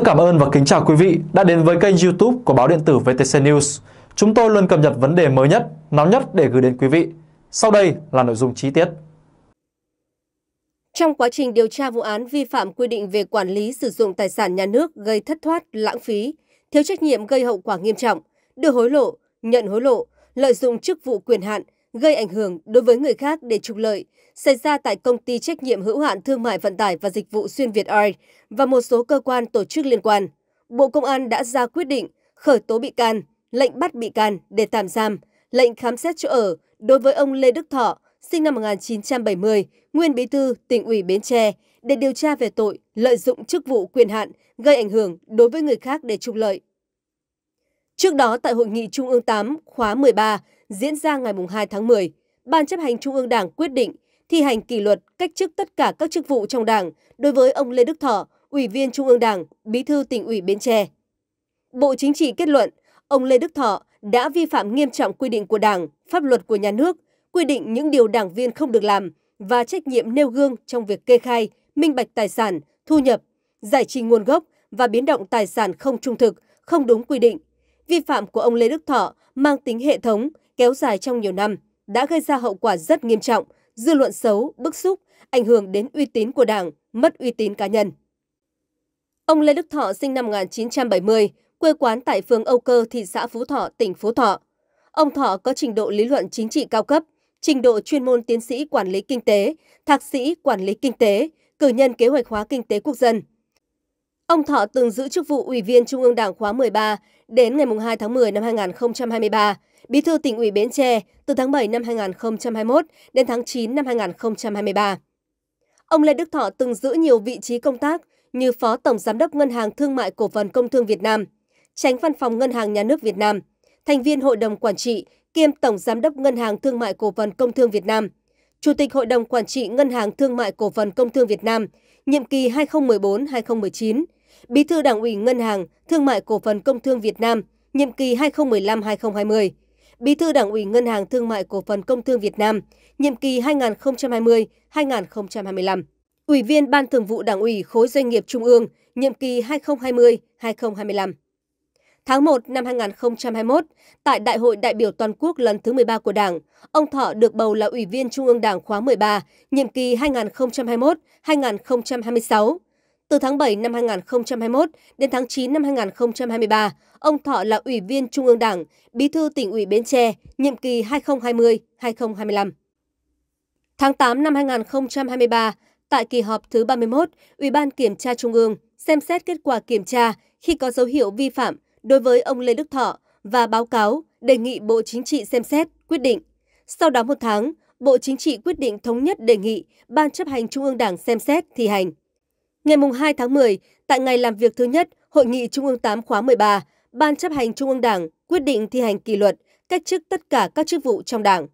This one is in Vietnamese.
rất cảm ơn và kính chào quý vị đã đến với kênh youtube của báo điện tử VTC News. Chúng tôi luôn cập nhật vấn đề mới nhất, nóng nhất để gửi đến quý vị. Sau đây là nội dung chi tiết. Trong quá trình điều tra vụ án vi phạm quy định về quản lý sử dụng tài sản nhà nước gây thất thoát, lãng phí, thiếu trách nhiệm gây hậu quả nghiêm trọng, đưa hối lộ, nhận hối lộ, lợi dụng chức vụ quyền hạn, gây ảnh hưởng đối với người khác để trục lợi xảy ra tại công ty trách nhiệm hữu hạn thương mại vận tải và dịch vụ xuyên Việt Air và một số cơ quan tổ chức liên quan. Bộ Công an đã ra quyết định khởi tố bị can, lệnh bắt bị can để tạm giam, lệnh khám xét chỗ ở đối với ông Lê Đức Thọ, sinh năm 1970, nguyên bí thư tỉnh ủy Bến Tre để điều tra về tội lợi dụng chức vụ quyền hạn gây ảnh hưởng đối với người khác để trục lợi. Trước đó tại hội nghị Trung ương 8 khóa 13 diễn ra ngày 2 tháng 10, Ban chấp hành Trung ương Đảng quyết định thi hành kỷ luật cách chức tất cả các chức vụ trong Đảng đối với ông Lê Đức Thọ, Ủy viên Trung ương Đảng, Bí thư tỉnh ủy Bến Tre. Bộ Chính trị kết luận, ông Lê Đức Thọ đã vi phạm nghiêm trọng quy định của Đảng, pháp luật của nhà nước, quy định những điều đảng viên không được làm và trách nhiệm nêu gương trong việc kê khai, minh bạch tài sản, thu nhập, giải trình nguồn gốc và biến động tài sản không trung thực, không đúng quy định Vi phạm của ông Lê Đức Thọ mang tính hệ thống, kéo dài trong nhiều năm, đã gây ra hậu quả rất nghiêm trọng, dư luận xấu, bức xúc, ảnh hưởng đến uy tín của Đảng, mất uy tín cá nhân. Ông Lê Đức Thọ sinh năm 1970, quê quán tại phường Âu Cơ, thị xã Phú Thọ, tỉnh Phú Thọ. Ông Thọ có trình độ lý luận chính trị cao cấp, trình độ chuyên môn tiến sĩ quản lý kinh tế, thạc sĩ quản lý kinh tế, cử nhân kế hoạch hóa kinh tế quốc dân. Ông Thọ từng giữ chức vụ Ủy viên Trung ương Đảng khóa 13 đến ngày 2 tháng 10 năm 2023, Bí thư tỉnh ủy Bến Tre từ tháng 7 năm 2021 đến tháng 9 năm 2023. Ông Lê Đức Thọ từng giữ nhiều vị trí công tác như Phó Tổng Giám đốc Ngân hàng Thương mại Cổ phần Công thương Việt Nam, Tránh Văn phòng Ngân hàng Nhà nước Việt Nam, thành viên Hội đồng Quản trị kiêm Tổng Giám đốc Ngân hàng Thương mại Cổ phần Công thương Việt Nam, Chủ tịch Hội đồng Quản trị Ngân hàng Thương mại Cổ phần Công thương Việt Nam, nhiệm kỳ 2014-2019, Bí thư Đảng ủy Ngân hàng Thương mại Cổ phần Công thương Việt Nam, nhiệm kỳ 2015-2020, Bí thư Đảng ủy Ngân hàng Thương mại Cổ phần Công thương Việt Nam, nhiệm kỳ 2020-2025, Ủy viên Ban Thường vụ Đảng ủy Khối Doanh nghiệp Trung ương, nhiệm kỳ 2020-2025. Tháng 1 năm 2021, tại Đại hội đại biểu toàn quốc lần thứ 13 của Đảng, ông Thọ được bầu là Ủy viên Trung ương Đảng khóa 13, nhiệm kỳ 2021-2026, từ tháng 7 năm 2021 đến tháng 9 năm 2023, ông Thọ là Ủy viên Trung ương Đảng, Bí thư tỉnh ủy Bến Tre, nhiệm kỳ 2020-2025. Tháng 8 năm 2023, tại kỳ họp thứ 31, Ủy ban Kiểm tra Trung ương xem xét kết quả kiểm tra khi có dấu hiệu vi phạm đối với ông Lê Đức Thọ và báo cáo đề nghị Bộ Chính trị xem xét, quyết định. Sau đó một tháng, Bộ Chính trị quyết định thống nhất đề nghị Ban chấp hành Trung ương Đảng xem xét thi hành. Ngày 2 tháng 10, tại ngày làm việc thứ nhất, Hội nghị Trung ương 8 khóa 13, Ban chấp hành Trung ương Đảng quyết định thi hành kỷ luật, cách chức tất cả các chức vụ trong Đảng.